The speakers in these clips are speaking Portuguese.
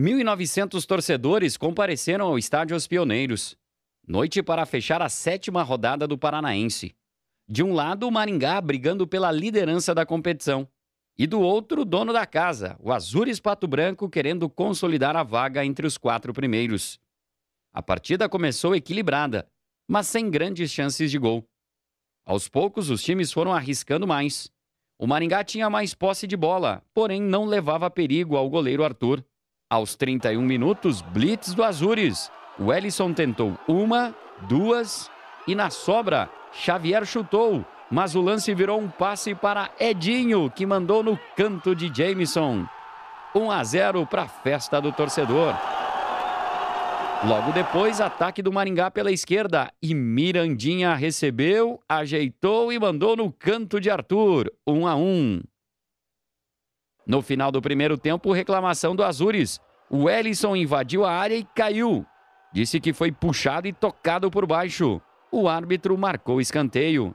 1.900 torcedores compareceram ao estádio Os Pioneiros. Noite para fechar a sétima rodada do Paranaense. De um lado, o Maringá brigando pela liderança da competição. E do outro, o dono da casa, o Azures Pato Branco, querendo consolidar a vaga entre os quatro primeiros. A partida começou equilibrada, mas sem grandes chances de gol. Aos poucos, os times foram arriscando mais. O Maringá tinha mais posse de bola, porém não levava perigo ao goleiro Arthur. Aos 31 minutos, blitz do Azures. O Ellison tentou uma, duas e na sobra, Xavier chutou, mas o lance virou um passe para Edinho, que mandou no canto de Jameson. 1 a 0 para a festa do torcedor. Logo depois, ataque do Maringá pela esquerda e Mirandinha recebeu, ajeitou e mandou no canto de Arthur. 1 a 1. No final do primeiro tempo, reclamação do Azures. O Ellison invadiu a área e caiu. Disse que foi puxado e tocado por baixo. O árbitro marcou escanteio.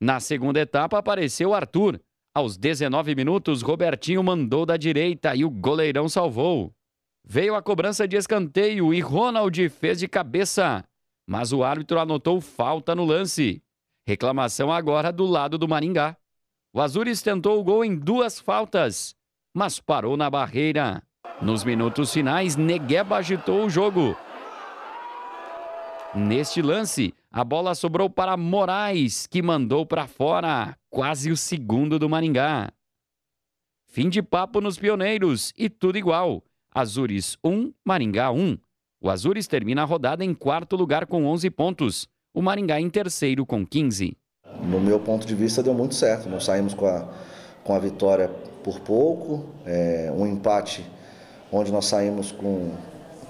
Na segunda etapa apareceu Arthur. Aos 19 minutos, Robertinho mandou da direita e o goleirão salvou. Veio a cobrança de escanteio e Ronald fez de cabeça, mas o árbitro anotou falta no lance. Reclamação agora do lado do Maringá. O Azures tentou o gol em duas faltas mas parou na barreira. Nos minutos finais, Negueba agitou o jogo. Neste lance, a bola sobrou para Moraes, que mandou para fora, quase o segundo do Maringá. Fim de papo nos pioneiros e tudo igual. Azures 1, Maringá 1. O Azures termina a rodada em quarto lugar com 11 pontos, o Maringá em terceiro com 15. No meu ponto de vista, deu muito certo. Nós saímos com a, com a vitória por pouco, é, um empate onde nós saímos com,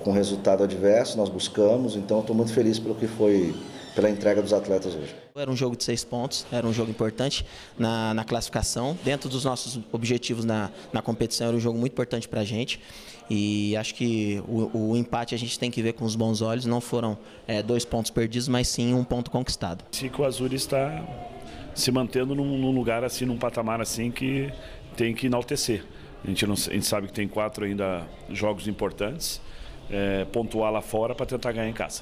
com resultado adverso, nós buscamos, então estou muito feliz pelo que foi pela entrega dos atletas hoje. Era um jogo de seis pontos, era um jogo importante na, na classificação. Dentro dos nossos objetivos na, na competição, era um jogo muito importante para a gente. E acho que o, o, empate a gente tem que ver com os bons olhos. Não foram é, dois pontos perdidos, mas sim um ponto conquistado. o Azul está se mantendo num, num lugar assim, num patamar assim que tem que enaltecer. A gente, não, a gente sabe que tem quatro ainda jogos importantes, é, pontuar lá fora para tentar ganhar em casa.